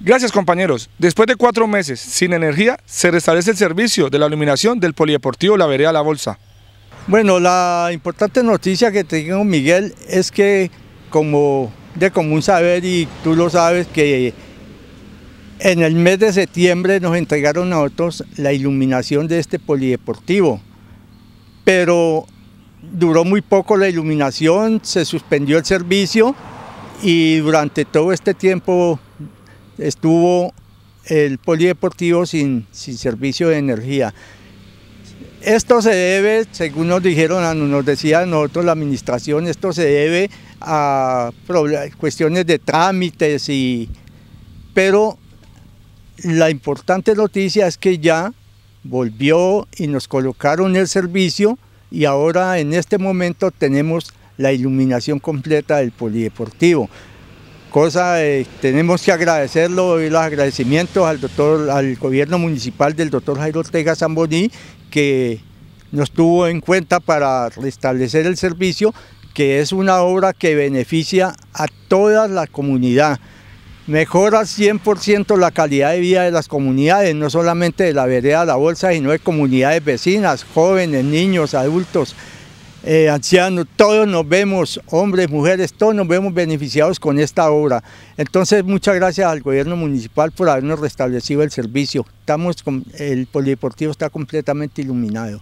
Gracias compañeros. Después de cuatro meses sin energía, se restablece el servicio de la iluminación del Polideportivo La Vereda La Bolsa. Bueno, la importante noticia que tengo Miguel es que como de común saber y tú lo sabes que en el mes de septiembre nos entregaron a otros la iluminación de este polideportivo, pero duró muy poco la iluminación, se suspendió el servicio y durante todo este tiempo estuvo el polideportivo sin, sin servicio de energía. Esto se debe, según nos dijeron, nos decían nosotros la administración, esto se debe a cuestiones de trámites y... Pero la importante noticia es que ya volvió y nos colocaron el servicio y ahora en este momento tenemos la iluminación completa del polideportivo cosa eh, tenemos que agradecerlo y los agradecimientos al doctor, al gobierno municipal del doctor Jairo Ortega Zamboní que nos tuvo en cuenta para restablecer el servicio, que es una obra que beneficia a toda la comunidad. Mejora 100% la calidad de vida de las comunidades, no solamente de la vereda, la bolsa, sino de comunidades vecinas, jóvenes, niños, adultos. Eh, ancianos, todos nos vemos, hombres, mujeres, todos nos vemos beneficiados con esta obra. Entonces, muchas gracias al gobierno municipal por habernos restablecido el servicio. Estamos con, el polideportivo está completamente iluminado.